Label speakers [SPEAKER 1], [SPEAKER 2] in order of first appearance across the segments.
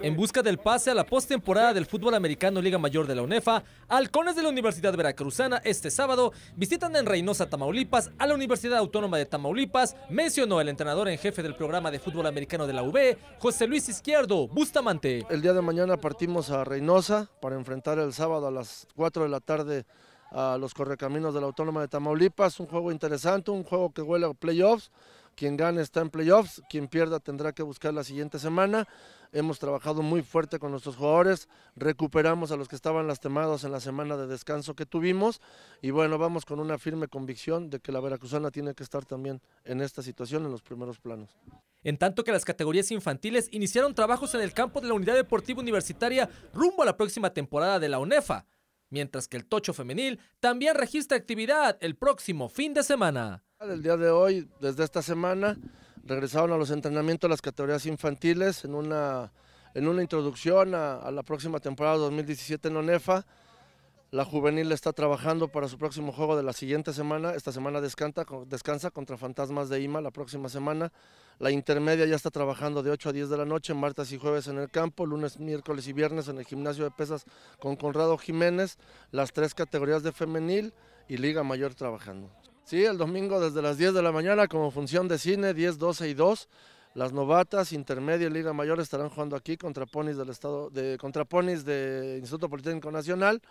[SPEAKER 1] En busca del pase a la postemporada del fútbol americano Liga Mayor de la UNEFA, halcones de la Universidad Veracruzana este sábado visitan en Reynosa, Tamaulipas, a la Universidad Autónoma de Tamaulipas, mencionó el entrenador en jefe del programa de fútbol americano de la UB, José Luis Izquierdo Bustamante.
[SPEAKER 2] El día de mañana partimos a Reynosa para enfrentar el sábado a las 4 de la tarde a los correcaminos de la Autónoma de Tamaulipas, un juego interesante, un juego que huele a playoffs, quien gane está en playoffs, quien pierda tendrá que buscar la siguiente semana. Hemos trabajado muy fuerte con nuestros jugadores, recuperamos a los que estaban lastimados en la semana de descanso que tuvimos y bueno, vamos con una firme convicción de que la Veracruzana tiene que estar también en esta situación en los primeros planos.
[SPEAKER 1] En tanto que las categorías infantiles iniciaron trabajos en el campo de la Unidad Deportiva Universitaria rumbo a la próxima temporada de la UNEFA, mientras que el Tocho Femenil también registra actividad el próximo fin de semana
[SPEAKER 2] el día de hoy, desde esta semana, regresaron a los entrenamientos las categorías infantiles en una, en una introducción a, la próxima temporada 2017 en ONEFA. La juvenil está trabajando para su próximo juego de la siguiente semana. Esta semana descansa, descansa contra Fantasmas de Ima la próxima semana. La intermedia ya está trabajando de 8 a 10 de la noche, martes y jueves en el campo, lunes, miércoles y viernes en el gimnasio de pesas con Conrado Jiménez. Las tres categorías de femenil y Liga Mayor trabajando. Sí, el domingo desde las 10 de la mañana como función de cine, 10, 12 y 2. Las novatas, intermedia y liga mayor estarán jugando aquí contra ponis del estado de contra ponis de Instituto Politécnico Nacional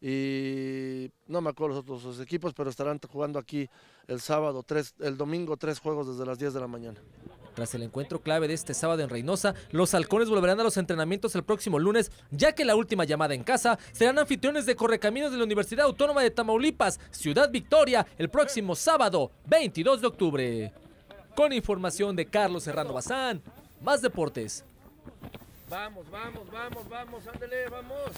[SPEAKER 2] y no me acuerdo los otros equipos, pero estarán jugando aquí el sábado tres, el domingo tres juegos desde las 10 de la mañana.
[SPEAKER 1] Tras el encuentro clave de este sábado en Reynosa, los halcones volverán a los entrenamientos el próximo lunes, ya que la última llamada en casa serán anfitriones de Correcaminos de la Universidad Autónoma de Tamaulipas, Ciudad Victoria, el próximo sábado, 22 de octubre. Con información de Carlos Herrando Bazán, más deportes.
[SPEAKER 2] Vamos, vamos, vamos, vamos, ándele, vamos.